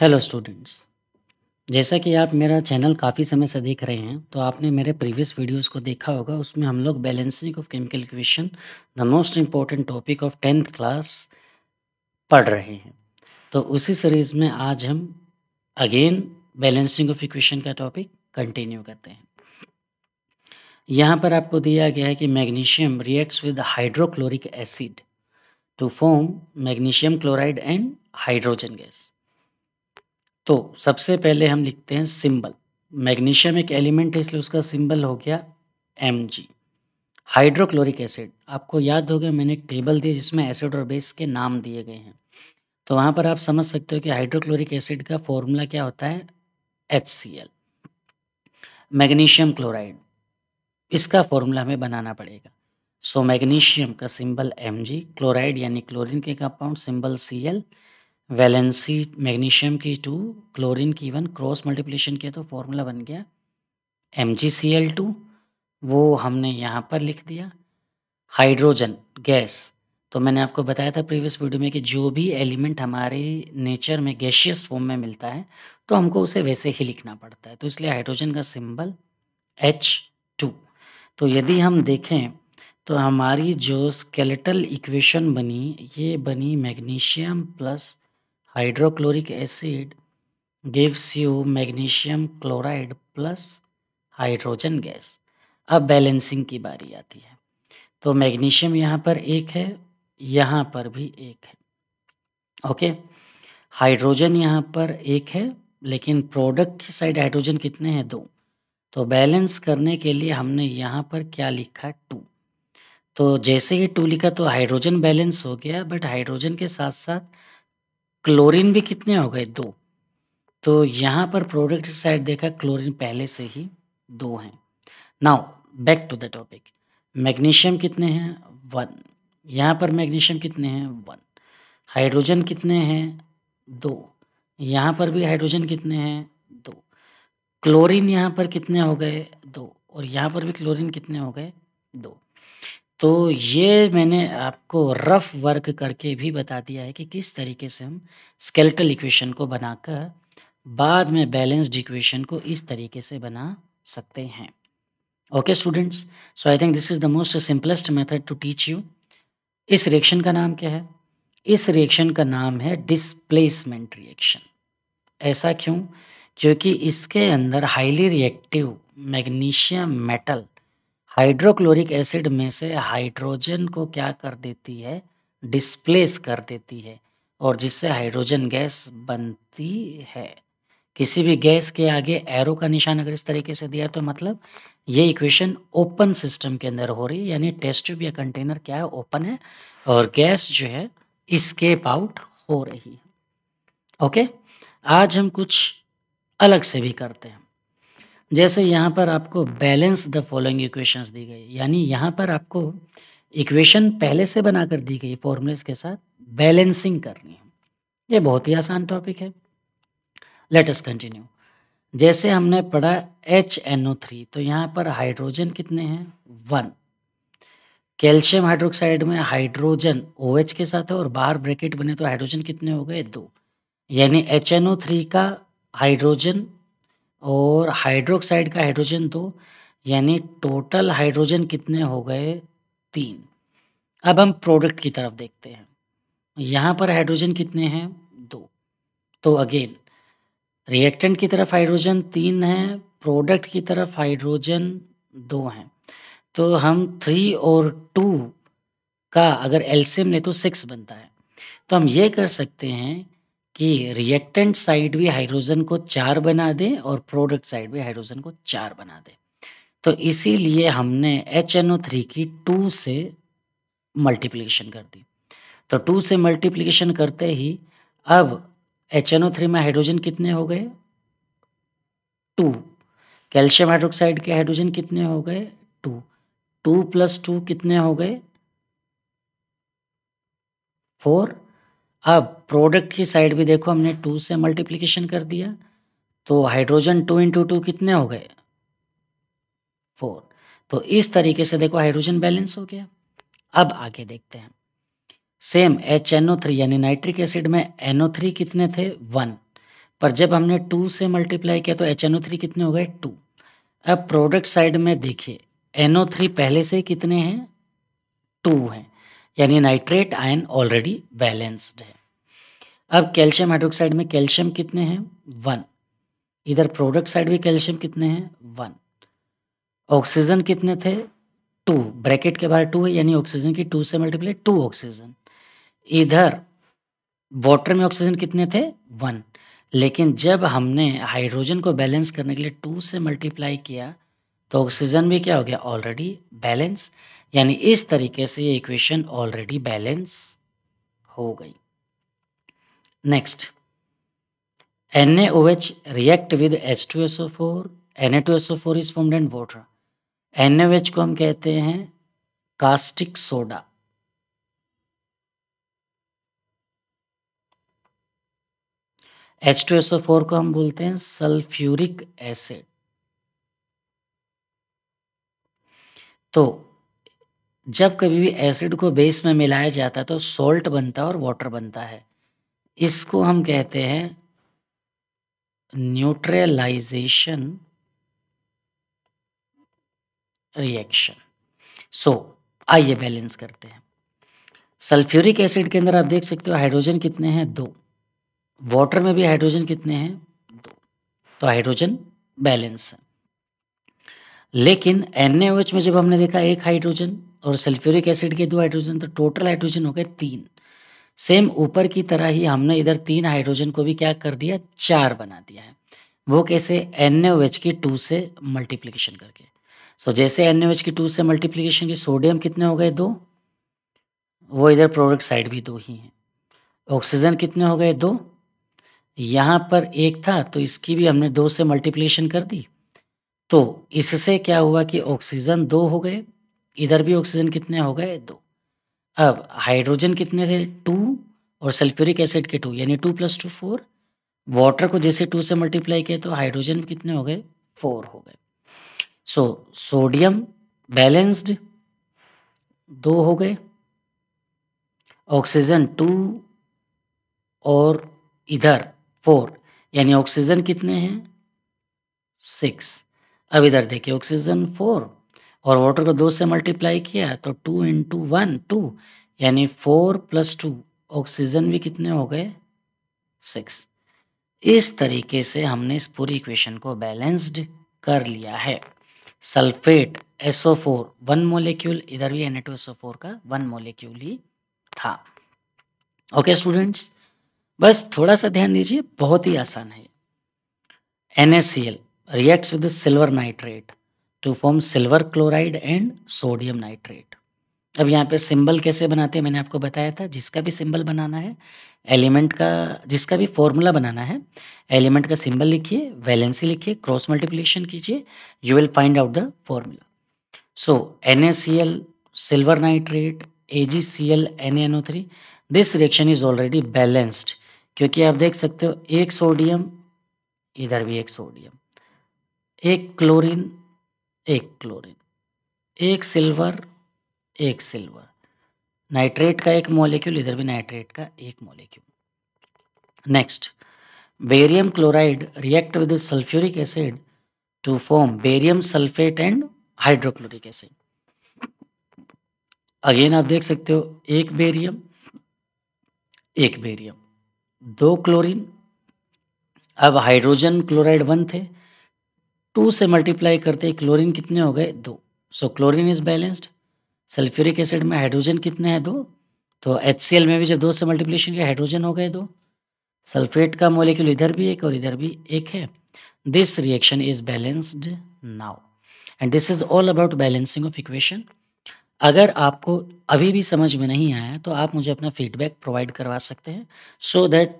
Hello students जैसा कि आप मेरा चैनल काफ़ी समय से देख रहे हैं तो आपने मेरे प्रीवियस वीडियोस को देखा होगा उसमें हम लोग balancing of chemical equation the most important topic of tenth class पढ़ रहे हैं तो उसी सीरीज़ में आज हम अगेन बैलेंसिंग ऑफ इक्वेशन का टॉपिक कंटिन्यू करते हैं यहाँ पर आपको दिया गया है कि magnesium reacts with hydrochloric acid to form magnesium chloride and hydrogen gas तो सबसे पहले हम लिखते हैं सिंबल मैग्नीशियम एक एलिमेंट है इसलिए उसका सिंबल हो गया एम हाइड्रोक्लोरिक एसिड आपको याद होगा मैंने एक टेबल दी जिसमें एसिड और बेस के नाम दिए गए हैं तो वहाँ पर आप समझ सकते हो कि हाइड्रोक्लोरिक एसिड का फॉर्मूला क्या होता है H C L magnesium chloride इसका फॉर्मूला हमें बनाना पड़ेगा सो मैग्नीशियम का सिंबल एम क्लोराइड यानी क्लोरीन के compound symbol C L valency magnesium की टू क्लोरीन की वन क्रॉस मल्टीप्लिकेशन किया तो फॉर्मूला बन गया एम वो हमने यहाँ पर लिख दिया हाइड्रोजन गैस तो मैंने आपको बताया था प्रीवियस वीडियो में कि जो भी एलिमेंट हमारे नेचर में गैशियस फॉर्म में मिलता है तो हमको उसे वैसे ही लिखना पड़ता है तो इसलिए हाइड्रोजन का सिंबल एच टू तो यदि हम देखें तो हमारी जो स्केलेटल इक्वेशन बनी ये बनी magnesium plus hydrochloric acid gives you magnesium chloride plus hydrogen gas अब बैलेंसिंग की बारी आती है तो मैग्नीशियम यहाँ पर एक है यहाँ पर भी एक है ओके हाइड्रोजन यहाँ पर एक है लेकिन प्रोडक्ट की साइड हाइड्रोजन कितने हैं दो तो बैलेंस करने के लिए हमने यहाँ पर क्या लिखा टू तो जैसे ही टू लिखा तो हाइड्रोजन बैलेंस हो गया बट हाइड्रोजन के साथ साथ क्लोरीन भी कितने हो गए दो तो यहाँ पर प्रोडक्ट साइड देखा क्लोरीन पहले से ही दो हैं now back to the topic magnesium कितने हैं वन यहाँ पर मैग्नीशियम कितने हैं वन हाइड्रोजन कितने हैं दो यहाँ पर भी हाइड्रोजन कितने हैं दो क्लोरीन यहाँ पर कितने हो गए दो और यहाँ पर भी क्लोरीन कितने हो गए दो तो ये मैंने आपको रफ़ वर्क करके भी बता दिया है कि किस तरीके से हम स्केल्टल इक्वेशन को बनाकर बाद में बैलेंस्ड इक्वेशन को इस तरीके से बना सकते हैं okay students so I think this is the most simplest method to teach you इस रिएक्शन का नाम क्या है इस रिएक्शन का नाम है डिसप्लेसमेंट रिएक्शन ऐसा क्यों क्योंकि इसके अंदर highly reactive magnesium metal hydrochloric acid में से हाइड्रोजन को क्या कर देती है डिस्प्लेस कर देती है और जिससे हाइड्रोजन गैस बनती है किसी भी गैस के आगे एरो का निशान अगर इस तरीके से दिया तो मतलब ये इक्वेशन ओपन सिस्टम के अंदर हो रही है यानी टेस्ट ट्यूब या कंटेनर क्या है ओपन है और गैस जो है इस्केप आउट हो रही है ओके आज हम कुछ अलग से भी करते हैं जैसे यहाँ पर आपको बैलेंस द फॉलोइंग इक्वेशंस दी गई यानी यहाँ पर आपको इक्वेशन पहले से बनाकर दी गई फॉर्मूलेस के साथ बैलेंसिंग करनी है ये बहुत ही आसान टॉपिक है लेट अस कंटिन्यू जैसे हमने पढ़ा एच एन ओ थ्री तो यहाँ पर हाइड्रोजन कितने हैं वन कैल्शियम हाइड्रोक्साइड में हाइड्रोजन ओ OH के साथ है और बाहर ब्रैकेट बने तो हाइड्रोजन कितने हो गए दो यानी एच एन ओ थ्री का हाइड्रोजन और हाइड्रोक्साइड का हाइड्रोजन दो तो, यानी टोटल हाइड्रोजन कितने हो गए तीन अब हम प्रोडक्ट की तरफ देखते हैं यहाँ पर हाइड्रोजन कितने हैं दो तो अगेन रिएक्टेंट की तरफ हाइड्रोजन तीन हैं प्रोडक्ट की तरफ हाइड्रोजन दो हैं तो हम थ्री और टू का अगर एल्सियम ले तो सिक्स बनता है तो हम ये कर सकते हैं कि रिएक्टेंट साइड भी हाइड्रोजन को चार बना दे और प्रोडक्ट साइड भी हाइड्रोजन को चार बना दे तो इसीलिए हमने एच एन ओ थ्री की टू से मल्टीप्लिकेशन कर दी तो टू से मल्टीप्लिकेशन करते ही अब एच एन ओ थ्री में हाइड्रोजन कितने हो गए टू कैल्शियम हाइड्रोक्साइड के हाइड्रोजन कितने हो गए टू टू प्लस टू कितने हो गए फोर अब प्रोडक्ट की साइड भी देखो हमने टू से मल्टीप्लिकेशन कर दिया तो हाइड्रोजन टू इंटू टू कितने हो गए फोर तो इस तरीके से देखो हाइड्रोजन बैलेंस हो गया अब आगे देखते हैं same H N O three यानी नाइट्रिक एसिड में एन ओ थ्री कितने थे वन पर जब हमने टू से मल्टीप्लाई किया तो एच एन ओ थ्री कितने हो गए टू अब प्रोडक्ट साइड में देखिए एन ओ थ्री पहले से कितने हैं टू हैं यानी नाइट्रेट आयन ऑलरेडी बैलेंस्ड है अब कैल्शियम हाइड्रोक्साइड में कैल्शियम कितने हैं वन इधर प्रोडक्ट साइड भी कैल्शियम कितने हैं वन ऑक्सीजन कितने थे टू ब्रैकेट के बाहर टू है यानी ऑक्सीजन की टू से मल्टीप्लाई टू ऑक्सीजन इधर वाटर में ऑक्सीजन कितने थे वन लेकिन जब हमने हाइड्रोजन को बैलेंस करने के लिए टू से मल्टीप्लाई किया तो ऑक्सीजन भी क्या हो गया ऑलरेडी बैलेंस यानी इस तरीके से ये इक्वेशन ऑलरेडी बैलेंस हो गई next N react with H two S O four N A two S O four is formed and water N को हम कहते हैं caustic soda H two S O four को हम बोलते हैं सल्फ्यूरिक एसिड तो जब कभी भी एसिड को बेस में मिलाया जाता है तो सॉल्ट बनता है और वाटर बनता है इसको हम कहते हैं न्यूट्रलाइजेशन रिएक्शन सो आइए बैलेंस करते हैं सल्फ्यूरिक एसिड के अंदर आप देख सकते हो हाइड्रोजन कितने हैं दो वाटर में भी हाइड्रोजन कितने हैं दो तो हाइड्रोजन बैलेंस है लेकिन एन में जब हमने देखा एक हाइड्रोजन और सल्फ्यूरिक एसिड के दो हाइड्रोजन तो टोटल हाइड्रोजन हो गए तीन सेम ऊपर की तरह ही हमने इधर तीन हाइड्रोजन को भी क्या कर दिया चार बना दिया है वो कैसे एन की टू से मल्टीप्लीकेशन करके सो so, जैसे एन की टू से मल्टीप्लीकेशन की सोडियम कितने हो गए दो वो इधर प्रोडक्ट साइड भी दो ही हैं ऑक्सीजन कितने हो गए दो यहाँ पर एक था तो इसकी भी हमने दो से मल्टीप्लीकेशन कर दी तो इससे क्या हुआ कि ऑक्सीजन दो हो गए इधर भी ऑक्सीजन कितने हो गए दो अब हाइड्रोजन कितने थे टू और सल्फ्यूरिक एसिड के टू यानी two plus two four water को जैसे टू से मल्टीप्लाई किया तो हाइड्रोजन कितने हो गए फोर हो गए सो सोडियम बैलेंस्ड दो हो गए ऑक्सीजन टू और इधर फोर यानी ऑक्सीजन कितने हैं सिक्स अब इधर देखिए ऑक्सीजन फोर और वाटर को दो से मल्टीप्लाई किया तो टू इंटू वन टू यानी फोर प्लस टू ऑक्सीजन भी कितने हो गए सिक्स इस तरीके से हमने इस पूरी इक्वेशन को बैलेंस्ड कर लिया है sulphate S O four one molecule इधर भी एन फोर का वन मोलिक्यूल ही था ओके okay, स्टूडेंट्स बस थोड़ा सा ध्यान दीजिए बहुत ही आसान है N reacts with the silver nitrate to form silver chloride and sodium nitrate. अब यहाँ पे सिंबल कैसे बनाते हैं मैंने आपको बताया था जिसका भी सिंबल बनाना है एलिमेंट का जिसका भी फॉर्मूला बनाना है एलिमेंट का सिंबल लिखिए वैलेंसी लिखिए क्रॉस मल्टीप्लिकेशन कीजिए you will find out the formula so N A C L silver nitrate A G C L N N three this reaction is already balanced क्योंकि आप देख सकते हो एक सोडियम इधर भी एक सोडियम एक क्लोरीन एक क्लोरीन एक सिल्वर एक सिल्वर नाइट्रेट का एक मॉलिक्यूल इधर भी नाइट्रेट का एक molecule next barium chloride react with sulphuric acid to form barium sulphate and hydrochloric acid again आप देख सकते हो एक बेरियम एक बेरियम दो क्लोरीन अब हाइड्रोजन क्लोराइड वन थे टू से मल्टीप्लाई करते क्लोरीन कितने हो गए दो so chlorine is balanced sulphuric acid में हाइड्रोजन कितने हैं दो तो एच में भी जब दो से मल्टीप्लीकेशन किया हाइड्रोजन हो गए दो सल्फेट का मोलिक्यूल इधर भी एक और इधर भी एक है this reaction is balanced now and this is all about balancing of equation अगर आपको अभी भी समझ में नहीं आया तो आप मुझे अपना फीडबैक प्रोवाइड करवा सकते हैं so that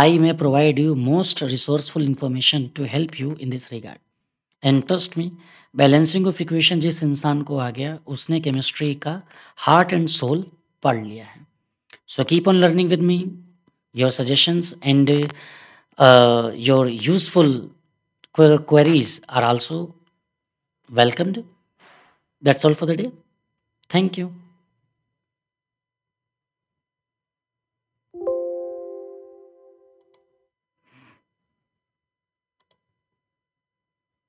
I may provide you most resourceful information to help you in this regard and trust me balancing of equation जिस इंसान को आ गया उसने केमिस्ट्री का हार्ट एंड सोल पढ़ लिया है so keep on learning with me your suggestions and your useful queries are also welcomed that's all for the day thank you